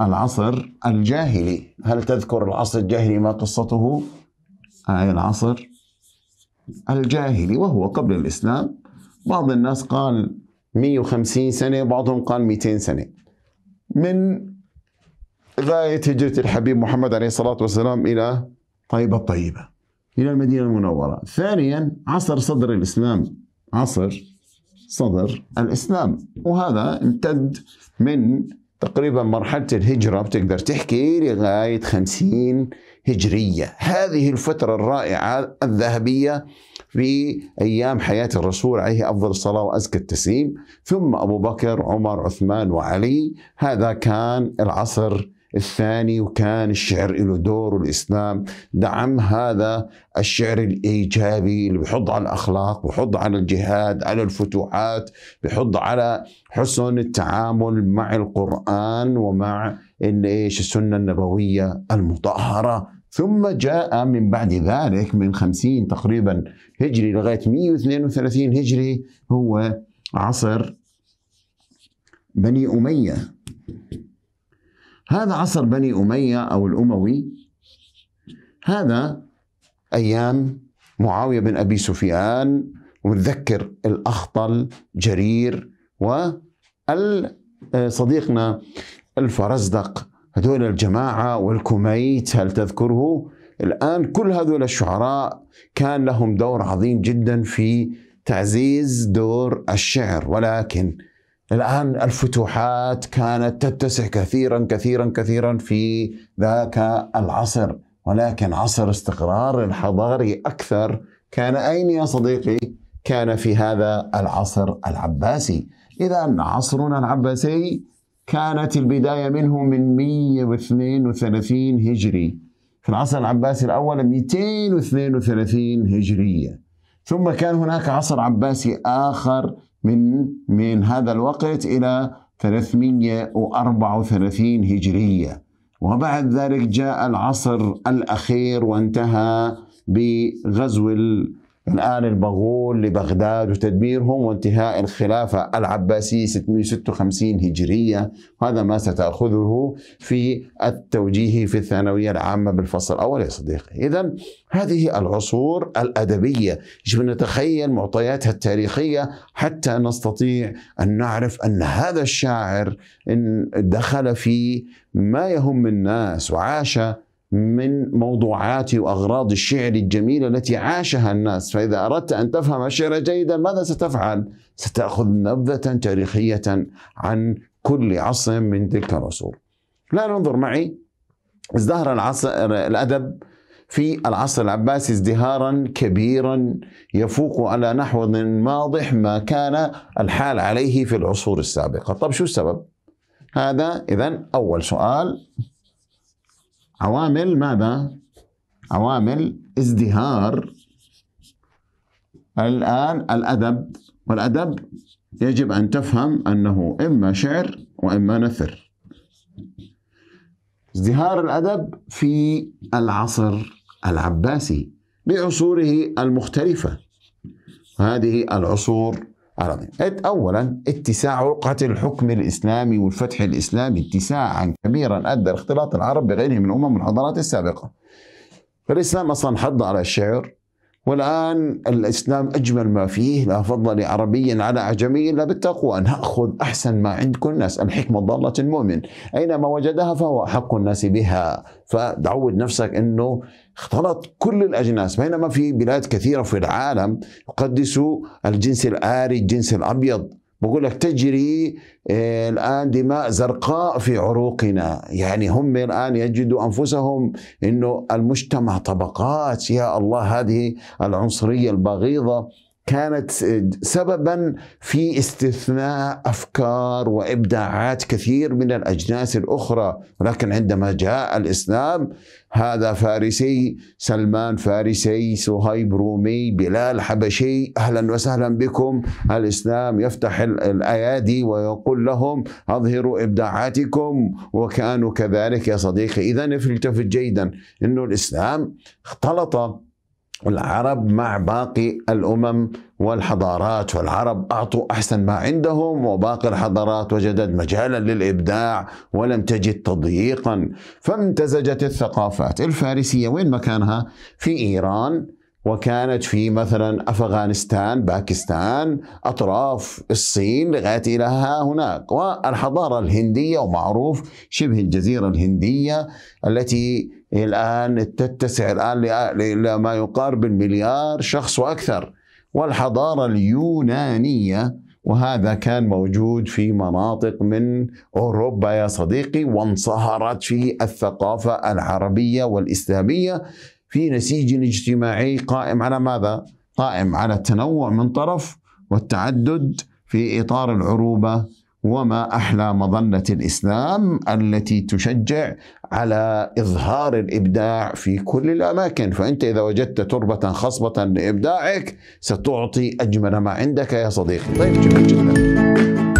العصر الجاهلي هل تذكر العصر الجاهلي ما قصته هذا العصر الجاهلي وهو قبل الإسلام بعض الناس قال 150 سنة بعضهم قال 200 سنة من غاية هجرة الحبيب محمد عليه الصلاة والسلام إلى طيبة الطيبة إلى المدينة المنورة ثانيا عصر صدر الإسلام عصر صدر الإسلام وهذا امتد من تقريبا مرحلة الهجرة بتقدر تحكي لغاية 50 هجرية هذه الفترة الرائعة الذهبية في أيام حياة الرسول عليه أفضل الصلاة وأزكى التسليم ثم أبو بكر عمر عثمان وعلي هذا كان العصر الثاني وكان الشعر له دور الإسلام دعم هذا الشعر الإيجابي اللي بحض على الأخلاق بحض على الجهاد على الفتوحات بحض على حسن التعامل مع القرآن ومع ايش السنة النبوية المطهرة ثم جاء من بعد ذلك من 50 تقريبا هجري لغاية 132 هجري هو عصر بني أمية هذا عصر بني أمية أو الأموي هذا أيام معاوية بن أبي سفيان ونذكر الأخطل جرير وصديقنا الفرزدق هذول الجماعة والكميت هل تذكره الآن كل هذول الشعراء كان لهم دور عظيم جدا في تعزيز دور الشعر ولكن الآن الفتوحات كانت تتسع كثيرا كثيرا كثيرا في ذاك العصر ولكن عصر استقرار الحضاري أكثر كان أين يا صديقي؟ كان في هذا العصر العباسي إذا عصرنا العباسي كانت البداية منه من 132 هجري في العصر العباسي الأول 232 هجرية ثم كان هناك عصر عباسي آخر من من هذا الوقت إلى 334 هجرية وبعد ذلك جاء العصر الأخير وانتهى بغزو الآن البغول لبغداد وتدميرهم وانتهاء الخلافة العباسية 656 هجرية هذا ما ستأخذه في التوجيه في الثانوية العامة بالفصل الأول يا صديقي إذا هذه العصور الأدبية يجب أن نتخيل معطياتها التاريخية حتى نستطيع أن نعرف أن هذا الشاعر إن دخل في ما يهم الناس وعاش من موضوعات وأغراض الشعر الجميلة التي عاشها الناس فإذا أردت أن تفهم الشعر جيدا ماذا ستفعل؟ ستأخذ نبذة تاريخية عن كل عصر من تلك العصور لا ننظر معي ازدهر العصر الأدب في العصر العباسي ازدهارا كبيرا يفوق على نحو واضح ما كان الحال عليه في العصور السابقة طب شو السبب؟ هذا إذا أول سؤال عوامل ماذا؟ عوامل ازدهار الآن الأدب والأدب يجب أن تفهم أنه إما شعر وإما نثر ازدهار الأدب في العصر العباسي بعصوره المختلفة هذه العصور عرضي أولا اتساع رقعة الحكم الإسلامي والفتح الإسلامي اتساعا كبيرا أدى لاختلاط العرب بغيرهم من أمم الحضارات السابقة فالإسلام أصلا حض على الشعر والآن الإسلام أجمل ما فيه لا فضل لعربي على أعجمي إلا بالتقوى نأخذ أحسن ما عندكم الناس الحكمة ضالة المؤمن أينما وجدها فهو أحق الناس بها فتعود نفسك أنه اختلط كل الأجناس بينما في بلاد كثيرة في العالم يقدسوا الجنس الآري الجنس الأبيض بقول لك تجري آه، الان دماء زرقاء في عروقنا، يعني هم الان يجدوا انفسهم انه المجتمع طبقات يا الله هذه العنصريه البغيضه كانت سببا في استثناء افكار وابداعات كثير من الاجناس الاخرى، ولكن عندما جاء الاسلام هذا فارسي، سلمان فارسي، صهيب رومي، بلال حبشي، اهلا وسهلا بكم، الاسلام يفتح الايادي ويقول لهم اظهروا ابداعاتكم وكانوا كذلك يا صديقي، اذا التفت جيدا انه الاسلام اختلط العرب مع باقي الأمم والحضارات والعرب أعطوا أحسن ما عندهم وباقي الحضارات وجدت مجالا للإبداع ولم تجد تضييقا فامتزجت الثقافات الفارسية وين مكانها؟ في إيران وكانت في مثلا افغانستان، باكستان، اطراف الصين لغايه الى ها هناك، والحضاره الهنديه ومعروف شبه الجزيره الهنديه التي الآن تتسع الآن إلى ما يقارب المليار شخص وأكثر والحضارة اليونانية وهذا كان موجود في مناطق من أوروبا يا صديقي وانصهرت في الثقافة العربية والإسلامية في نسيج اجتماعي قائم على ماذا؟ قائم على التنوع من طرف والتعدد في إطار العروبة وما احلى مظنه الاسلام التي تشجع على اظهار الابداع في كل الاماكن، فانت اذا وجدت تربه خصبه لابداعك ستعطي اجمل ما عندك يا صديقي. طيب جميل جدا.